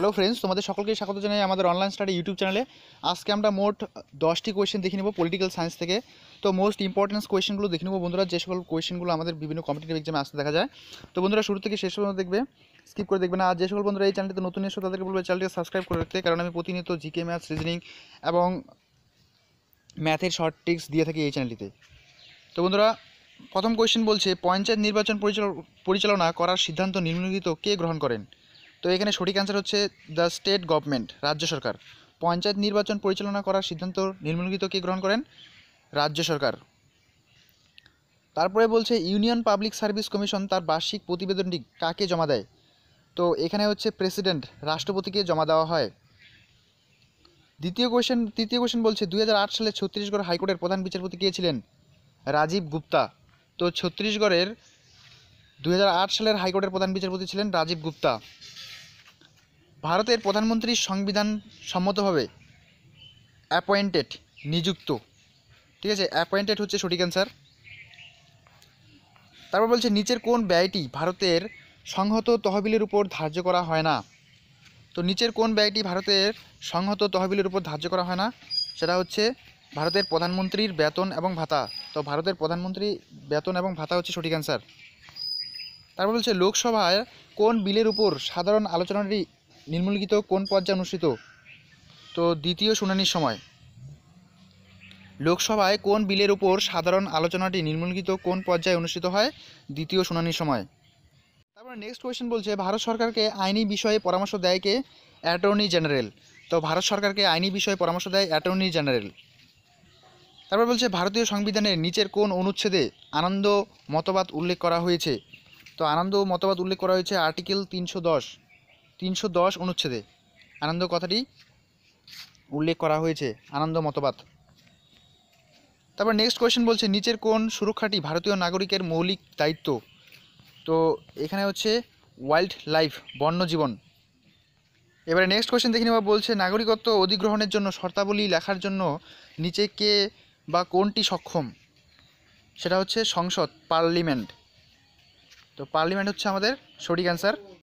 hello friends তোমাদের সকলকে স্বাগত জানাই আমাদের অনলাইন স্টাডি ইউটিউব চ্যানেলে আজকে আমরা মোট দশটি কোয়েশ্চেন দেখে নেব পলিটিক্যাল সায়েন্স থেকে তো মোস্ট ইম্পর্টেন্স কোয়েশ্চেনগুলো দেখে নেব বন্ধুরা যে সকল কোয়েশ্চেনগুলো আমাদের বিভিন্ন কম্পিটিটিভ এক্সামে আসতে দেখা যায় তো বন্ধুরা শুরু থেকে শেষ পর্যন্ত দেখবে স্কিপ করে দেখবে না আর যে সকল বন্ধুরা এই চ্যানেলটিতে নতুন এসে তাদেরকে বলবে চ্যানেলটিকে সাবস্ক্রাইব করে রাখতে কারণ আমি প্রতিনিয়ত জিকে ম্যাথ রিজনিং এবং ম্যাথের শর্ট টিক্স দিয়ে থাকি এই চ্যানেলটিতে তো বন্ধুরা প্রথম কোয়েশ্চেন বলছে পঞ্চায়েত নির্বাচন পরিচালনা করার সিদ্ধান্ত নিম্নলিখিত কে গ্রহণ করেন তো এখানে সঠিক অ্যান্সার হচ্ছে দ্য স্টেট গভর্নমেন্ট রাজ্য সরকার পঞ্চায়েত নির্বাচন পরিচালনা করার সিদ্ধান্ত নিম্নলিখিত কে গ্রহণ করেন রাজ্য সরকার তারপরে বলছে ইউনিয়ন পাবলিক সার্ভিস কমিশন তার বার্ষিক প্রতিবেদনটি কাকে জমা দেয় তো এখানে হচ্ছে প্রেসিডেন্ট রাষ্ট্রপতিকে জমা দেওয়া হয় দ্বিতীয় কোয়েশন তৃতীয় কোয়েশন বলছে দুই সালে ছত্তিশগড় হাইকোর্টের প্রধান বিচারপতি কে ছিলেন রাজীব গুপ্তা তো ছত্তিশগড়ের দুই সালের হাইকোর্টের প্রধান বিচারপতি ছিলেন রাজীব গুপ্তা ভারতের প্রধানমন্ত্রী সংবিধান সম্মতভাবে অ্যাপয়েন্টেড নিযুক্ত ঠিক আছে অ্যাপয়েন্টেড হচ্ছে সঠিক অ্যান্সার তারপর বলছে নিচের কোন ব্যয়টি ভারতের সংহত তহবিলের উপর ধার্য করা হয় না তো নিচের কোন ব্যয়টি ভারতের সংহত তহবিলের উপর ধার্য করা হয় না সেটা হচ্ছে ভারতের প্রধানমন্ত্রীর বেতন এবং ভাতা তো ভারতের প্রধানমন্ত্রী বেতন এবং ভাতা হচ্ছে সঠিক অ্যান্সার তারপর বলছে লোকসভায় কোন বিলের উপর সাধারণ আলোচনাটি নিম্নলিখিত কোন পর্যায়ে অনুষ্ঠিত তো দ্বিতীয় শুনানির সময় লোকসভায় কোন বিলের উপর সাধারণ আলোচনাটি নিম্নলিখিত কোন পর্যায়ে অনুষ্ঠিত হয় দ্বিতীয় শুনানির সময় তারপরে নেক্সট কোয়েশ্চেন বলছে ভারত সরকারকে আইনি বিষয়ে পরামর্শ দেয় কে অ্যাটর্নি জেনারেল তো ভারত সরকারকে আইনি বিষয়ে পরামর্শ দেয় অ্যাটর্নি জেনারেল তারপর বলছে ভারতীয় সংবিধানের নিচের কোন অনুচ্ছেদে আনন্দ মতবাদ উল্লেখ করা হয়েছে তো আনন্দ মতবাদ উল্লেখ করা হয়েছে আর্টিকেল তিনশো দশ তিনশো দশ অনুচ্ছেদে আনন্দ কথাটি উল্লেখ করা হয়েছে আনন্দ মতবাদ তারপর নেক্সট কোয়েশ্চেন বলছে নিচের কোন সুরক্ষাটি ভারতীয় নাগরিকের মৌলিক দায়িত্ব তো এখানে হচ্ছে ওয়াইল্ড লাইফ বন্যজীবন এবারে নেক্সট কোয়েশ্চেন দেখিনি বা বলছে নাগরিকত্ব অধিগ্রহণের জন্য শর্তাবলী লেখার জন্য নিচে কে বা কোনটি সক্ষম সেটা হচ্ছে সংসদ পার্লিমেন্ট তো পার্লিমেন্ট হচ্ছে আমাদের সঠিক অ্যান্সার